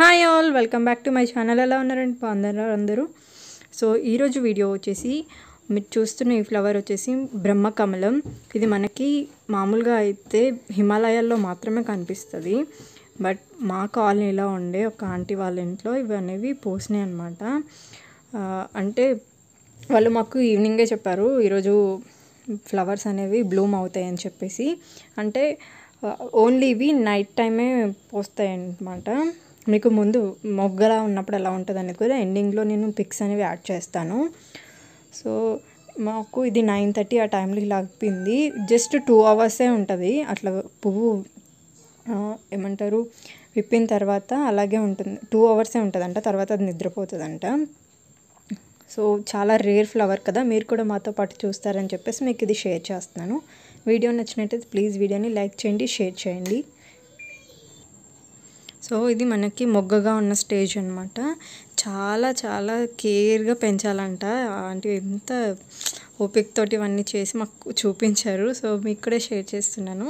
hi all welcome back to my channel ఎలా ఉన్నారండి బాగున్నారా అందరూ సో ఈరోజు వీడియో వచ్చేసి మీరు చూస్తున్న ఈ ఫ్లవర్ వచ్చేసి బ్రహ్మకమలం ఇది మనకి మామూలుగా అయితే హిమాలయాల్లో మాత్రమే కనిపిస్తుంది బట్ మా కాలనీలో ఉండే ఒక ఆంటీ వాళ్ళ ఇంట్లో ఇవి అనేవి పోసినాయి అనమాట అంటే వాళ్ళు మాకు ఈవినింగే చెప్పారు ఈరోజు ఫ్లవర్స్ అనేవి బ్లూమ్ అవుతాయి అని చెప్పేసి అంటే ఓన్లీ ఇవి నైట్ టైమే పోస్తాయి అన్నమాట మీకు ముందు మొగ్గలా ఉన్నప్పుడు ఎలా ఉంటుంది కూడా ఎండింగ్లో నేను పిక్స్ అనేవి యాడ్ చేస్తాను సో మాకు ఇది నైన్ థర్టీ ఆ టైంలో ఇలా అయిపోయింది జస్ట్ టూ అవర్సే ఉంటుంది అట్లా పువ్వు ఏమంటారు విప్పిన తర్వాత అలాగే ఉంటుంది టూ అవర్సే ఉంటుందంట తర్వాత అది నిద్రపోతుందంట సో చాలా రేర్ ఫ్లవర్ కదా మీరు కూడా మాతో పాటు చూస్తారని చెప్పేసి మీకు ఇది షేర్ చేస్తున్నాను వీడియో నచ్చినట్టయితే ప్లీజ్ వీడియోని లైక్ చేయండి షేర్ చేయండి సో ఇది మనకి మొగ్గగా ఉన్న స్టేజ్ అనమాట చాలా చాలా కేర్గా పెంచాలంట అంటే ఎంత తోటి ఇవన్నీ చేసి మాకు చూపించారు సో మీకు కూడా షేర్ చేస్తున్నాను